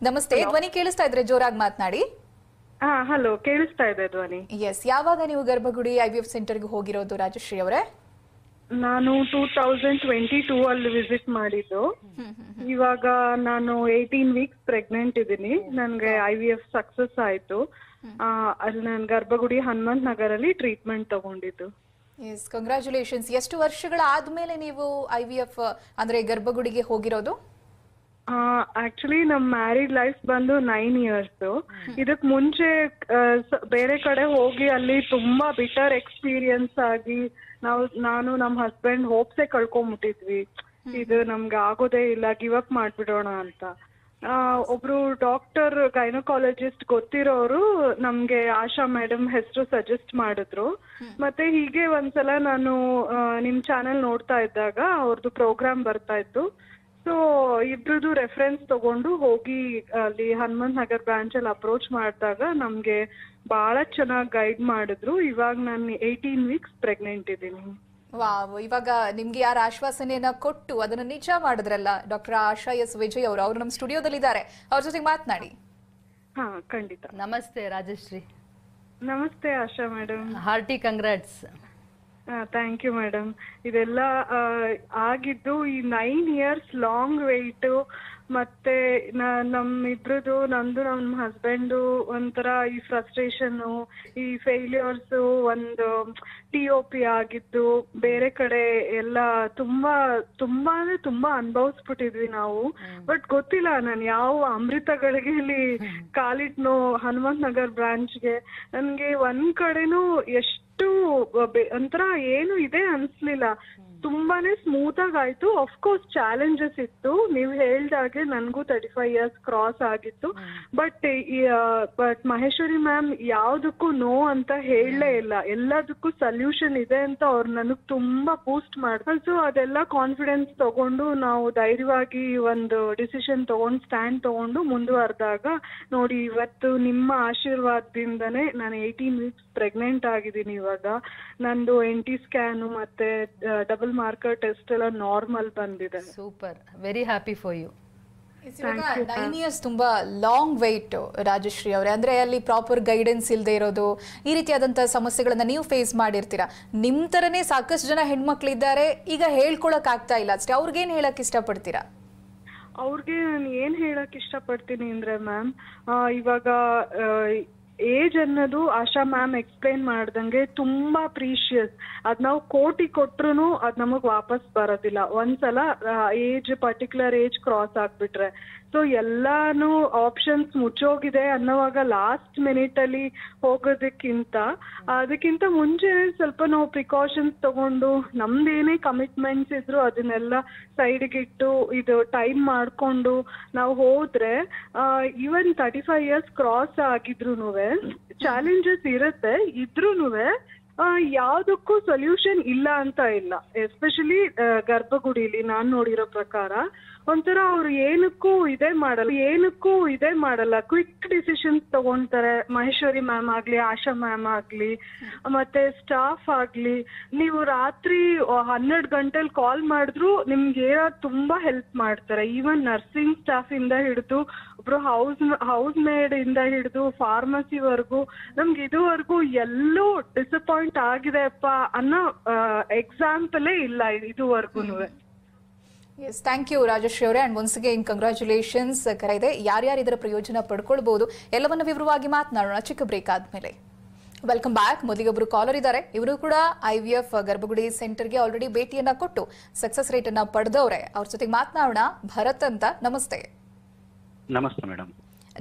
ನಮಸ್ತೆ ಧ್ವನಿ ಕೇಳಿಸ್ತಾ ಇದ್ರೆ ಜೋರಾಗಿ ಮಾತನಾಡಿ ಹಲೋ ಕೇಳಿಸ್ತಾ ಇದೆ ಧ್ವನಿ ಎಸ್ ಯಾವಾಗ ನೀವು ಗರ್ಭಗುಡಿ ಐ ವಿ ಎಫ್ ಸೆಂಟರ್ಗೆ ಹೋಗಿರೋದು ರಾಜಶ್ರೀ ಅವರೇ ನಾನು ಟೂ ತೌಸಂಡ್ ಟ್ವೆಂಟಿ ಟೂ ಅಲ್ಲಿ ವಿಸಿಟ್ ಮಾಡಿದ್ದು ಇವಾಗ ನಾನು ಏಯ್ಟೀನ್ ವೀಕ್ಸ್ ಪ್ರೆಗ್ನೆಂಟ್ ಇದ್ದೀನಿ ನನಗೆ ಐ ವಿ ಎಫ್ ಸಕ್ಸಸ್ ಆಯಿತು ಅಲ್ಲಿ ನಾನು ಗರ್ಭಗುಡಿ ಹನುಮಂತ್ ನಗರಲ್ಲಿ ಟ್ರೀಟ್ಮೆಂಟ್ ತಗೊಂಡಿದ್ದು ಎಸ್ ಕಂಗ್ರ್ಯಾಚುಲೇಷನ್ಸ್ ಎಷ್ಟು ವರ್ಷಗಳ ಆದ್ಮೇಲೆ ನೀವು ಐ ವಿ ಎಫ್ ಅಂದ್ರೆ ಗರ್ಭಗುಡಿಗೆ ಹೋಗಿರೋದು ಆಕ್ಚುಲಿ ನಮ್ ಮ್ಯಾರಿಡ್ ಲೈಫ್ ಬಂದು ನೈನ್ ಇಯರ್ಸ್ ಇದಕ್ ಮುಂಚೆ ಬೇರೆ ಕಡೆ ಹೋಗಿ ಅಲ್ಲಿ ತುಂಬಾ ಬಿಟರ್ ಎಕ್ಸ್ಪೀರಿಯನ್ಸ್ ಆಗಿ ನಾವು ನಾನು ನಮ್ ಹಸ್ಬೆಂಡ್ ಹೋಪ್ಸೆ ಕಳ್ಕೊಂಡ್ಬಿಟ್ಟಿದ್ವಿ ಇದು ನಮ್ಗೆ ಆಗೋದೇ ಇಲ್ಲ ಗಿವ್ ಅಪ್ ಮಾಡ್ಬಿಡೋಣ ಅಂತ ಆ ಒಬ್ರು ಡಾಕ್ಟರ್ ಗೈನಕಾಲಜಿಸ್ಟ್ ಗೊತ್ತಿರೋರು ನಮ್ಗೆ ಆಶಾ ಮೇಡಮ್ ಹೆಸರು ಸಜೆಸ್ಟ್ ಮಾಡಿದ್ರು ಮತ್ತೆ ಹೀಗೆ ಒಂದ್ಸಲ ನಾನು ನಿಮ್ ಚಾನೆಲ್ ನೋಡ್ತಾ ಇದ್ದಾಗ ಅವ್ರದ್ದು ಪ್ರೋಗ್ರಾಮ್ ಬರ್ತಾ ಇತ್ತು ಸೊ ಇಬ್ರದ್ದು ರೆಫರೆನ್ಸ್ ತಗೊಂಡು ಹೋಗಿ ಅಲ್ಲಿ ಹನುಮಂತ್ ನಗರ್ ಬ್ರಾಂಚ್ ಅಲ್ಲಿ ಅಪ್ರೋಚ್ ಮಾಡಿದಾಗ ನಮ್ಗೆ ಬಹಳ ಚೆನ್ನಾಗಿ ಗೈಡ್ ಮಾಡಿದ್ರು ಇವಾಗ ನಾನು ಏಯ್ಟೀನ್ ವೀಕ್ಸ್ ಪ್ರೆಗ್ನೆಂಟ್ ಇದ್ದೀನಿ ವಾವ್ ಇವಾಗ ನಿಮ್ಗೆ ಯಾರ ಆಶ್ವಾಸನೆಯನ್ನ ಕೊಟ್ಟು ಅದನ್ನ ನಿಜ ಮಾಡಿದ್ರಲ್ಲ ಡಾಕ್ಟರ್ ಆಶಾ ಎಸ್ ವಿಜಯ್ ಅವರು ಅವರು ನಮ್ಮ ಸ್ಟುಡಿಯೋದಲ್ಲಿ ಇದ್ದಾರೆ ಅವ್ರ ಜೊತೆಗೆ ಮಾತನಾಡಿ ಹಾ ಖಂಡಿತ ನಮಸ್ತೆ ರಾಜಶ್ರೀ ನಮಸ್ತೆ Asha madam hearty congrats thank you madam ಇದೆಲ್ಲ ಆಗಿದ್ದು ಈ ನೈನ್ ಇಯರ್ಸ್ ಲಾಂಗ್ ವೆಯ್ಟು ಮತ್ತೆ ನಮ್ ಇಬ್ರದ್ದು ನಂದು ನಮ್ ಹಸ್ಬೆಂಡು ಒಂಥರ ಈ ಫ್ರಸ್ಟ್ರೇಷನ್ ಈ ಫೇಲ್ಯೂರ್ಸ್ ಒಂದು ಟಿ ಆಗಿದ್ದು ಬೇರೆ ಕಡೆ ಎಲ್ಲ ತುಂಬಾ ತುಂಬಾ ಅಂದ್ರೆ ತುಂಬಾ ಅನುಭವಿಸ್ಬಿಟ್ಟಿದ್ವಿ ನಾವು ಬಟ್ ಗೊತ್ತಿಲ್ಲ ನಾನು ಯಾವ ಅಮೃತಗಳಿಗೆ ಇಲ್ಲಿ ಕಾಲಿಟ್ನೋ ಹನುಮಂತ್ ನಗರ್ ಬ್ರಾಂಚ್ಗೆ ನನ್ಗೆ ಒಂದ್ ಕಡೆನೂ ಎಷ್ಟು ಒಂಥರ ಏನು ಇದೆ ಅನ್ಸ್ಲಿಲ್ಲ ತುಂಬಾನೇ ಸ್ಮೂತ್ ಆಗಿತ್ತು ಆಫ್ ಕೋರ್ಸ್ ಚಾಲೆಂಜಸ್ ಇತ್ತು ನೀವು ಹೇಳ್ದಾಗೆ ನನ್ಗೂ ತರ್ಟಿ ಫೈವ್ ಇಯರ್ಸ್ ಕ್ರಾಸ್ ಆಗಿತ್ತು ಬಟ್ ಬಟ್ ಮಹೇಶ್ವರಿ ಮ್ಯಾಮ್ ಯಾವ್ದಕ್ಕೂ ನೋ ಅಂತ ಹೇಳಲೇ ಇಲ್ಲ ಎಲ್ಲದಕ್ಕೂ ಸೊಲ್ಯೂಷನ್ ಇದೆ ಅಂತ ಅವ್ರು ನನಗ್ ತುಂಬಾ ಬೂಸ್ಟ್ ಮಾಡ್ತಾರೆ ಸೊ ಅದೆಲ್ಲ ಕಾನ್ಫಿಡೆನ್ಸ್ ತಗೊಂಡು ನಾವು ಧೈರ್ಯವಾಗಿ ಒಂದು ಡಿಸಿಷನ್ ತಗೊಂಡ್ ಸ್ಟ್ಯಾಂಡ್ ತಗೊಂಡು ಮುಂದುವರೆದಾಗ ನೋಡಿ ಇವತ್ತು ನಿಮ್ಮ ಆಶೀರ್ವಾದದಿಂದನೇ ನಾನು ಏಯ್ಟೀನ್ ವೀಕ್ಸ್ ಪ್ರೆಗ್ನೆಂಟ್ ಆಗಿದ್ದೀನಿ ಇವಾಗ ನಂದು ಎನ್ ಟಿ ಸ್ಕ್ಯಾನ್ ಮತ್ತೆ ಡಬಲ್ ಮಾರ್ಕರ್ ಟೆಸ್ಟ್ ಎಲ್ಲ ನಾರ್ಮಲ್ ಬಂದಿದೆ super very happy for you nine years ತುಂಬಾ ಲಾಂಗ್ ವೆಯ್ಟ್ ರಾಜಶ್ರೀ ಅವರೇ ಅಂದ್ರೆ ಅಲ್ಲಿ ಪ್ರಾಪರ್ ಗೈಡೆನ್ಸ್ ಇಲ್ಲದೆ ಇರೋದು ಈ ರೀತಿಯಾದಂತಹ ಸಮಸ್ಯೆಗಳನ್ನ ನೀವು ಫೇಸ್ ಮಾಡಿರ್ತೀರಾ ನಿಮ್ ತರನೇ ಸಾಕಷ್ಟು ಜನ ಹೆಣ್ಮಕ್ಳಿದ್ದಾರೆ ಈಗ ಹೇಳ್ಕೊಳಕ್ ಆಗ್ತಾ ಇಲ್ಲ ಅಷ್ಟೇ ಅವ್ರಿಗೆ ಏನ್ ಹೇಳಕ್ ಇಷ್ಟಪಡ್ತೀರಾ ಅವ್ರಿಗೆ ನಾನು ಏನ್ ಹೇಳಕ್ ಇಷ್ಟಪಡ್ತೀನಿ ಅಂದ್ರೆ ಮ್ಯಾಮ್ ಇವಾಗ ಏಜ್ ಅನ್ನೋದು ಆಶಾ ಮ್ಯಾಮ್ ಎಕ್ಸ್ಪ್ಲೈನ್ ಮಾಡ್ದಂಗೆ ತುಂಬಾ ಪ್ರೀಶಿಯಸ್ ಅದ್ ನಾವು ಕೋಟಿ ಕೊಟ್ರು ಅದ್ ನಮಗ್ ವಾಪಸ್ ಬರೋದಿಲ್ಲ ಒಂದ್ಸಲ ಏಜ್ ಪರ್ಟಿಕ್ಯುಲರ್ ಏಜ್ ಕ್ರಾಸ್ ಆಗ್ಬಿಟ್ರೆ ಸೊ ಎಲ್ಲಾನು ಆಪ್ಷನ್ಸ್ ಮುಚ್ಚೋಗಿದೆ ಅನ್ನೋವಾಗ ಲಾಸ್ಟ್ ಮಿನಿಟ್ ಅಲ್ಲಿ ಹೋಗೋದಕ್ಕಿಂತ ಅದಕ್ಕಿಂತ ಮುಂಚೆ ಸ್ವಲ್ಪ ನಾವು ಪ್ರಿಕಾಷನ್ಸ್ ತಗೊಂಡು ನಮ್ದೇನೇ ಕಮಿಟ್ಮೆಂಟ್ಸ್ ಇದ್ರು ಅದನ್ನೆಲ್ಲ ಸೈಡ್ಗೆ ಇದು ಟೈಮ್ ಮಾಡಿಕೊಂಡು ನಾವು ಹೋದ್ರೆ even thirty five years cross ಆಗಿದ್ರು ಚಾಲೆಂಜಸ್ ಇರುತ್ತೆ ಇದ್ರೂ ಯಾವುದಕ್ಕೂ ಸೊಲ್ಯೂಷನ್ ಇಲ್ಲ ಅಂತ ಇಲ್ಲ ಎಸ್ಪೆಷಲಿ ಗರ್ಭಗುಡಿಲಿ ನಾನು ನೋಡಿರೋ ಪ್ರಕಾರ ಒಂಥರ ಅವ್ರು ಏನಕ್ಕೂ ಇದೇ ಮಾಡಲ್ಲ ಏನಕ್ಕೂ ಇದೇ ಮಾಡಲ್ಲ ಕ್ವಿಕ್ ಡಿಸಿಷನ್ಸ್ ತಗೊಂತಾರೆ ಮಹೇಶ್ವರಿ ಮ್ಯಾಮ್ ಆಗ್ಲಿ ಆಶಾ ಮ್ಯಾಮ್ ಆಗ್ಲಿ ಮತ್ತೆ ಸ್ಟಾಫ್ ಆಗ್ಲಿ ನೀವು ರಾತ್ರಿ ಹನ್ನೆರಡು ಗಂಟೆಲಿ ಕಾಲ್ ಮಾಡಿದ್ರು ನಿಮ್ಗೆ ಏನಾದ್ರು ತುಂಬಾ ಹೆಲ್ಪ್ ಮಾಡ್ತಾರೆ ಈವನ್ ನರ್ಸಿಂಗ್ ಸ್ಟಾಫ್ ಇಂದ ಹಿಡಿದು ಒಬ್ರು ಹೌಸ್ ಹೌಸ್ ಮೇಡ್ ಇಂದ ಹಿಡಿದು ಫಾರ್ಮಸಿವರೆಗೂ ನಮ್ಗೆ ಇದುವರೆಗೂ ಎಲ್ಲೂ ಡಿಸಪಾಯಿಂಟ್ ಆಗಿದೆ ಅಪ್ಪ ಅನ್ನೋ ಎಕ್ಸಾಂಪಲೇ ಇಲ್ಲ ಇದುವರೆಗೂ ಎಸ್ ಥ್ಯಾಂಕ್ ಯು ರಾಜಶ್ರೀ ಅವರೇ ಅಂಡ್ ಒನ್ಸ್ ಅಗೇನ್ ಕಂಗ್ರಾಚುಲೇಷನ್ಸ್ ಕರೆ ಇದೆ ಯಾರ್ಯಾರು ಇದರ ಪ್ರಯೋಜನ ಪಡ್ಕೊಳ್ಬಹುದು ಎಲ್ಲವನ್ನು ವಿವರವಾಗಿ ಮಾತನಾಡೋಣ ಚಿಕ್ಕ ಬ್ರೇಕ್ ಆದ್ಮೇಲೆ ವೆಲ್ಕಮ್ ಬ್ಯಾಕ್ ಒಬ್ರು ಕಾಲರ್ ಇದ್ದಾರೆ ಇವರು ಕೂಡ ಐ ವಿ ಎಫ್ ಗರ್ಭಗುಡಿ ಸೆಂಟರ್ಗೆ ಆಲ್ರೆಡಿ ಭೇಟಿಯನ್ನ ಕೊಟ್ಟು ಸಕ್ಸಸ್ ರೇಟ್ ಅನ್ನ ಪಡೆದವ್ರೆ ಅವ್ರ ಜೊತೆಗೆ ಮಾತನಾಡೋಣ ಭರತ್ ಅಂತ ನಮಸ್ತೆ ನಮಸ್ತೆ ಮೇಡಮ್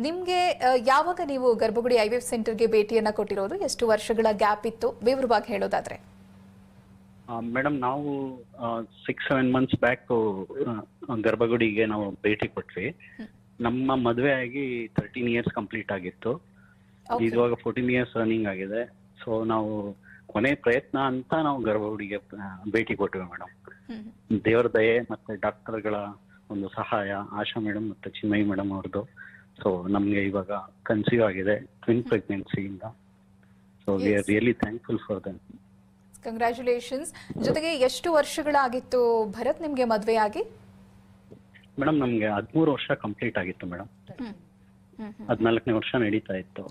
ನಿಮ್ಗೆ uh, ಯಾವಾಗ ನೀವು ಗರ್ಭಗುಡಿ ಐ ವಿ ಎಫ್ ಸೆಂಟರ್ಗೆ ಭೇಟಿಯನ್ನ ಕೊಟ್ಟಿರೋದು ಎಷ್ಟು ವರ್ಷಗಳ ಗ್ಯಾಪ್ ಇತ್ತು ವಿವರವಾಗಿ ಹೇಳೋದಾದ್ರೆ ಮೇಡಮ್ ನಾವು ಸಿಕ್ಸ್ ಸೆವೆನ್ ಮಂತ್ಸ್ ಬ್ಯಾಕ್ ಗರ್ಭಗುಡಿಗೆ ನಾವು ಭೇಟಿ ಕೊಟ್ವಿ ನಮ್ಮ ಮದುವೆ ಆಗಿ ತರ್ಟೀನ್ ಇಯರ್ಸ್ ಕಂಪ್ಲೀಟ್ ಆಗಿತ್ತು ಇವಾಗ ಫೋರ್ಟೀನ್ ಇಯರ್ಸ್ ರನ್ನಿಂಗ್ ಆಗಿದೆ ಸೊ ನಾವು ಕೊನೆ ಪ್ರಯತ್ನ ಅಂತ ನಾವು ಗರ್ಭಗುಡಿಗೆ ಭೇಟಿ ಕೊಟ್ವಿ ಮೇಡಮ್ ದೇವರ ದಯೆ ಮತ್ತೆ ಡಾಕ್ಟರ್ಗಳ ಒಂದು ಸಹಾಯ ಆಶಾ ಮೇಡಮ್ ಮತ್ತೆ ಚಿನ್ಮಯಿ ಮೇಡಮ್ ಅವ್ರದ್ದು ಸೊ ನಮ್ಗೆ ಇವಾಗ ಕನ್ಸೀವ್ ಆಗಿದೆ ಟ್ವಿನ್ ಪ್ರೆಗ್ನೆನ್ಸಿಯಿಂದ so we are really thankful for that congratulations ಜೊತೆಗೆ ಎಷ್ಟು ವರ್ಷಗಳಾಗಿತ್ತು ಭರತ್ ನಿಮ್ಗೆ ಆಗಿ ಮೇಡಮ್ ನಮ್ಗೆ ಹದಿಮೂರು ವರ್ಷ ಕಂಪ್ಲೀಟ್ ಆಗಿತ್ತು ಮೇಡಮ್ ಹದಿನಾಲ್ಕನೇ ವರ್ಷ ನಡೀತಾ ಇತ್ತು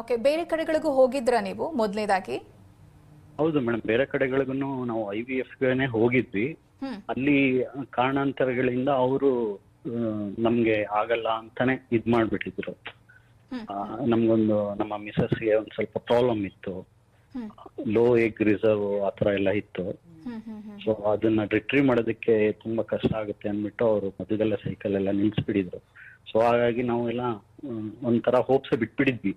ಓಕೆ ಬೇರೆ ಕಡೆಗಳಿಗೂ ಹೋಗಿದ್ರಾ ನೀವು ಮೊದಲನೇದಾಗಿ ಹೌದು ಮೇಡಮ್ ಬೇರೆ ಕಡೆಗಳಿಗೂ ನಾವು ಐ ವಿ ಹೋಗಿದ್ವಿ ಅಲ್ಲಿ ಕಾರಣಾಂತರಗಳಿಂದ ಅವರು ನಮ್ಗೆ ಆಗಲ್ಲ ಅಂತಾನೆ ಇದ್ ಮಾಡ್ಬಿಟ್ಟಿದ್ರು ನಮ್ಗೊಂದು ನಮ್ಮ ಮಿಸಸ್ಗೆ ಒಂದ್ ಸ್ವಲ್ಪ ಪ್ರಾಬ್ಲಮ್ ಇತ್ತು ಲೋ ಏಕ್ ರಿಸರ್ವ್ ಆತರ ಎಲ್ಲ ಇತ್ತು ಸೊ ಅದನ್ನ ರಿಟ್ರೀವ್ ಮಾಡೋದಕ್ಕೆ ತುಂಬಾ ಕಷ್ಟ ಆಗುತ್ತೆ ಅಂದ್ಬಿಟ್ಟು ಅವರು ಮದುವೆಲ್ಲ ಸೈಕಲ್ ಎಲ್ಲ ನಿಲ್ಸ್ಬಿಟ್ಟಿದ್ರು ಸೊ ಹಾಗಾಗಿ ನಾವೆಲ್ಲ ಒಂಥರ ಹೋಪ್ಸ್ ಬಿಟ್ಬಿಡಿದ್ವಿ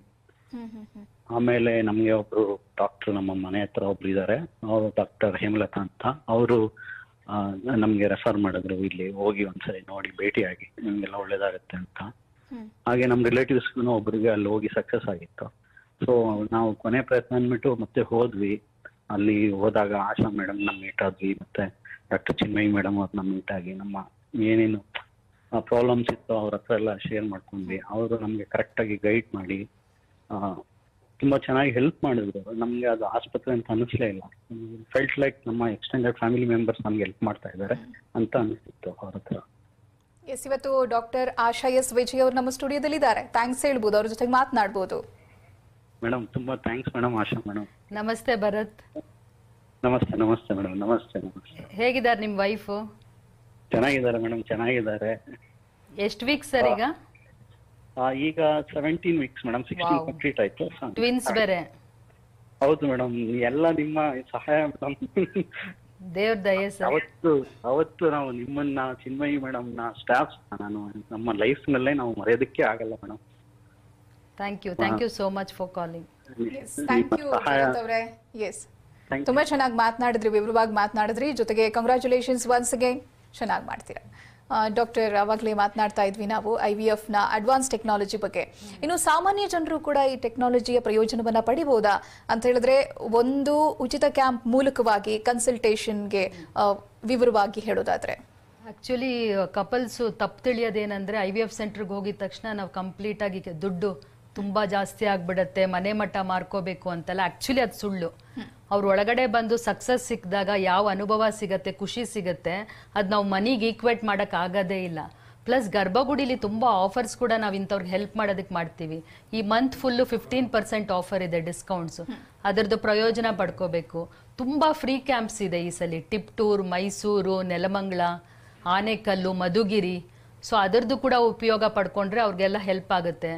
ಆಮೇಲೆ ನಮ್ಗೆ ಒಬ್ರು ಡಾಕ್ಟರ್ ನಮ್ಮ ಮನೆ ಹತ್ರ ಒಬ್ರು ಇದ್ದಾರೆ ಅವರು ಡಾಕ್ಟರ್ ಹೇಮಲತಾ ಅಂತ ಅವರು ನಮ್ಗೆ ರೆಫರ್ ಮಾಡಿದ್ರು ಇಲ್ಲಿ ಹೋಗಿ ಒಂದ್ಸರಿ ನೋಡಿ ಭೇಟಿ ಆಗಿ ನಿಮ್ಗೆಲ್ಲ ಒಳ್ಳೇದಾಗತ್ತೆ ಅಂತ ಹಾಗೆ ನಮ್ ರಿಲೇಟಿವ್ಸ್ ಒಬ್ರಿಗೆ ಅಲ್ಲಿ ಹೋಗಿ ಸಕ್ಸಸ್ ಆಗಿತ್ತು ಸೊ ನಾವು ಕೊನೆ ಪ್ರಯತ್ನ ಅಂದ್ಬಿಟ್ಟು ಮತ್ತೆ ಹೋದ್ವಿ ಅಲ್ಲಿ ಹೋದಾಗ ಆಶಾ ಮೇಡಮ್ ನಮ್ಮ ಮೀಟ್ ಆದ್ವಿ ಮತ್ತೆ ಡಾಕ್ಟರ್ ಚಿನ್ಮಯಿ ಮೇಡಮ್ ನಮ್ಮ ಮೀಟ್ ಆಗಿ ನಮ್ಮ ಏನೇನು ಪ್ರಾಬ್ಲಮ್ಸ್ ಇತ್ತು ಅವ್ರ ಹತ್ರ ಎಲ್ಲ ಶೇರ್ ಮಾಡ್ಕೊಂಡ್ವಿ ಅವರು ನಮಗೆ ಆಗಿ ಗೈಡ್ ಮಾಡಿ ತುಂಬಾ ಚೆನ್ನಾಗಿ ಹೆಲ್ಪ್ ಮಾಡಿದ್ರು ನಮ್ಗೆ ಅದು ಆಸ್ಪತ್ರೆ ಅಂತ ಅನಿಸ್ಲೇ ಇಲ್ಲ ಫೆಲ್ಟ್ ಲೈಕ್ ನಮ್ಮ ಎಕ್ಸ್ಟೆಂಡೆಡ್ ಫ್ಯಾಮಿಲಿ ಮೆಂಬರ್ಸ್ ನಮ್ಗೆ ಹೆಲ್ಪ್ ಮಾಡ್ತಾ ಇದ್ದಾರೆ ಅಂತ ಅನಿಸ್ತಿತ್ತು ಅವ್ರ ಹತ್ರ ಎಸ್ ಇವತ್ತು ಡಾಕ್ಟರ್ ಆಶಾ ಎಸ್ ವಿಜಯ್ ಅವರು ನಮ್ಮ ಸ್ಟುಡಿಯೋದಲ್ಲಿ ಇದ್ದಾರೆ ಥ್ಯಾಂಕ್ಸ್ ಹೇಳ್ಬೋದು ಅವ್ರ ಜೊತೆಗೆ ಮಾತನಾಡ್ಬೋದು ಮೇಡಮ್ ತುಂಬಾ ಥ್ಯಾಂಕ್ಸ್ ಮೇಡಮ್ ಆಶಾ ಮೇಡಮ್ ನಮಸ್ತೆ ಭರತ್ ನಮಸ್ತೆ ನಮಸ್ತೆ ಮೇಡಮ್ ನಮಸ್ತೆ ನಮಸ್ತೆ ಹೇಗಿದ್ದಾರೆ ನಿಮ್ ವೈಫ್ ಚೆನ್ನಾಗಿದ್ದಾರೆ ಮೇಡಮ್ ಚೆನ್ನಾಗಿದ್ದಾರೆ ಎಷ್ಟು ವೀಕ್ಸ್ ಸರ್ ಈಗ ಈಗ seventeen weeks madam sixteen complete ಆಯ್ತು ಟ್ವಿನ್ಸ್ ಬೇರೆ ಹೌದು ಮೇಡಮ್ ಎಲ್ಲ ನಿಮ್ಮ ಸಹಾಯ ಮೇಡಮ್ ದೇವ್ರ ದಯೆ ಸರ್ ಅವತ್ತು ಅವತ್ತು ನಾವು ನಿಮ್ಮನ್ನ ಚಿನ್ಮಯಿ ಮೇಡಮ್ ನ ಸ್ಟಾಫ್ ನಾನು ನಮ್ಮ ಲೈಫ್ ನಲ್ಲೇ ನಾವು ಮರೆಯೋದಕ್ಕೆ ಆಗಲ್ಲ madam thank you thank you so much for calling thank you ಅವರೇ ಎಸ್ ತುಂಬಾ ಚೆನ್ನಾಗಿ ಮಾತನಾಡಿದ್ರಿ ವಿವರವಾಗಿ ಮಾತನಾಡಿದ್ರಿ ಜೊತೆಗೆ ಕಂಗ್ರಾಚುಲೇಷನ್ಸ್ ಒನ್ಸ್ ಅಗೇನ್ ಚೆನ್ನಾಗಿ ಮಾಡ್ತೀರಾ ಡಾಕ್ಟರ್ ಅವಾಗಲೇ ಮಾತನಾಡ್ತಾ ಇದ್ವಿ ನಾವು ಐ ವಿ ನ ಅಡ್ವಾನ್ಸ್ ಟೆಕ್ನಾಲಜಿ ಬಗ್ಗೆ ಇನ್ನು ಸಾಮಾನ್ಯ ಜನರು ಕೂಡ ಈ ಟೆಕ್ನಾಲಜಿಯ ಪ್ರಯೋಜನವನ್ನ ಪಡಿಬಹುದಾ ಅಂತ ಹೇಳಿದ್ರೆ ಒಂದು ಉಚಿತ ಕ್ಯಾಂಪ್ ಮೂಲಕವಾಗಿ ಕನ್ಸಲ್ಟೇಷನ್ಗೆ ವಿವರವಾಗಿ ಹೇಳೋದಾದ್ರೆ ಆಕ್ಚುಲಿ ಕಪಲ್ಸು ತಪ್ಪು ತಿಳಿಯೋದೇನೆಂದರೆ ಐ ವಿ ಎಫ್ ಸೆಂಟ್ರಿಗೆ ಹೋಗಿದ ತಕ್ಷಣ ನಾವು ಕಂಪ್ಲೀಟಾಗಿ ದುಡ್ಡು ತುಂಬಾ ಜಾಸ್ತಿ ಆಗ್ಬಿಡತ್ತೆ ಮನೆ ಮಠ ಮಾರ್ಕೋಬೇಕು ಅಂತೆಲ್ಲ ಆಕ್ಚುಲಿ ಅದು ಸುಳ್ಳು ಅವ್ರ ಒಳಗಡೆ ಬಂದು ಸಕ್ಸಸ್ ಸಿಕ್ಕಿದಾಗ ಯಾವ ಅನುಭವ ಸಿಗತ್ತೆ ಖುಷಿ ಸಿಗತ್ತೆ ಅದ್ ನಾವು ಮನಿಗೆ ಈಕ್ವೇಟ್ ಮಾಡಕ್ ಆಗೋದೇ ಇಲ್ಲ ಪ್ಲಸ್ ಗರ್ಭಗುಡಿಲಿ ತುಂಬಾ ಆಫರ್ಸ್ ಕೂಡ ನಾವ್ ಇಂಥವ್ರಿಗೆ ಹೆಲ್ಪ್ ಮಾಡೋದಕ್ಕೆ ಮಾಡ್ತೀವಿ ಈ month full fifteen percent offer ಇದೆ ಡಿಸ್ಕೌಂಟ್ಸ್ ಅದರದ್ದು ಪ್ರಯೋಜನ ಪಡ್ಕೋಬೇಕು ತುಂಬಾ ಫ್ರೀ ಕ್ಯಾಂಪ್ಸ್ ಇದೆ ಈ ಸಲ ಟಿಪ್ಟೂರ್ ಮೈಸೂರು ನೆಲಮಂಗ್ಲ ಆನೆಕಲ್ಲು ಮಧುಗಿರಿ ಸೊ ಅದರದ್ದು ಕೂಡ ಉಪಯೋಗ ಪಡ್ಕೊಂಡ್ರೆ ಅವ್ರಿಗೆಲ್ಲ ಹೆಲ್ಪ್ ಆಗುತ್ತೆ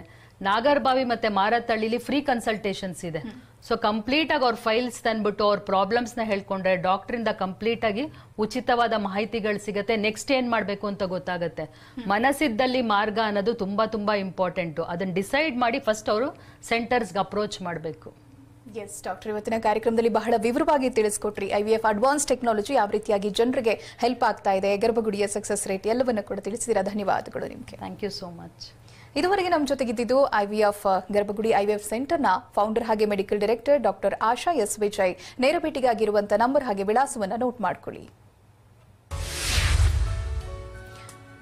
ನಾಗರ್ಬಾವಿ ಮತ್ತೆ ಮಾರತ್ತಳ್ಳಿಲಿ ಫ್ರೀ ಕನ್ಸಲ್ಟೇಷನ್ಸ್ ಇದೆ ಸೊ ಕಂಪ್ಲೀಟ್ ಆಗಿ ಅವ್ರ ಫೈಲ್ಸ್ ತಂದ್ಬಿಟ್ಟು ಅವ್ರ ಪ್ರಾಬ್ಲಮ್ಸ್ ನ ಹೇಳ್ಕೊಂಡ್ರೆ ಡಾಕ್ಟರ್ ಇಂದ ಕಂಪ್ಲೀಟ್ ಆಗಿ ಉಚಿತವಾದ ಮಾಹಿತಿಗಳು ಸಿಗುತ್ತೆ ನೆಕ್ಸ್ಟ್ ಏನ್ ಮಾಡ್ಬೇಕು ಅಂತ ಗೊತ್ತಾಗುತ್ತೆ ಮನಸ್ಸಿದ್ದಲ್ಲಿ ಮಾರ್ಗ ಅನ್ನೋದು ತುಂಬಾ ತುಂಬಾ ಇಂಪಾರ್ಟೆಂಟ್ ಅದನ್ನ ಡಿಸೈಡ್ ಮಾಡಿ ಫಸ್ಟ್ ಅವರು ಸೆಂಟರ್ಸ್ಗೆ ಅಪ್ರೋಚ್ ಮಾಡಬೇಕು ಎಸ್ ಡಾಕ್ಟರ್ ಇವತ್ತಿನ ಕಾರ್ಯಕ್ರಮದಲ್ಲಿ ಬಹಳ ವಿವರವಾಗಿ ತಿಳಿಸ್ಕೊಟ್ರಿ I V F advance technology ಯಾವ ರೀತಿಯಾಗಿ ಜನರಿಗೆ ಹೆಲ್ಪ್ ಆಗ್ತಾ ಇದೆ ಗರ್ಭಗುಡಿಯ ಸಕ್ಸಸ್ ರೇಟ್ ಎಲ್ಲವನ್ನು ಕೂಡ ತಿಳಿಸಿದಿರ ಧನ್ಯವಾದಗಳು ನಿಮಗೆ ಥ್ಯಾಂಕ್ ಯು ಸೋ ಮಚ್ ಇದುವರೆಗೆ ನಮ್ಮ ಜೊತೆಗಿದ್ದು ಐವಿಎಫ್ uh, ಗರ್ಭಗುಡಿ ಐವಿಎಫ್ ಸೆಂಟರ್ನ ಫೌಂಡರ್ ಹಾಗೆ medical director doctor Asha S Vijay ನೇರ ಭೇಟಿಗಾಗಿರುವಂತಹ ನಂಬರ್ ಹಾಗೆ ವಿಳಾಸವನ್ನು ನೋಟ್ ಮಾಡಿಕೊಳ್ಳಿ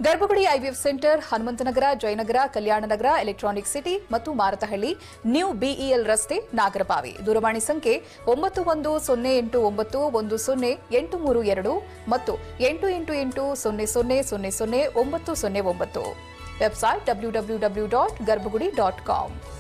Garbhagudi IVF centre Hanumanthanagar Jayanagar Kalyan Nagar electronic city ಮತ್ತು ಮಾರತಹಳ್ಳಿ ನ್ಯೂ ಬಿಇಎಲ್ e ರಸ್ತೆ ನಾಗರಬಾವಿ ದೂರವಾಣಿ ಸಂಖ್ಯೆ ಒಂಬತ್ತು ಒಂದು ಸೊನ್ನೆ ಎಂಟು ಒಂಬತ್ತು ಒಂದು ಸೊನ್ನೆ ಎಂಟು ಮೂರು ಎರಡು ಮತ್ತು ಎಂಟು ಎಂಟು ಎಂಟು ಸೊನ್ನೆ ಸೊನ್ನೆ ಸೊನ್ನೆ ಸೊನ್ನೆ ಒಂಬತ್ತು ಸೊನ್ನೆ ಒಂಬತ್ತು website W W W dot dot Garbhagudi com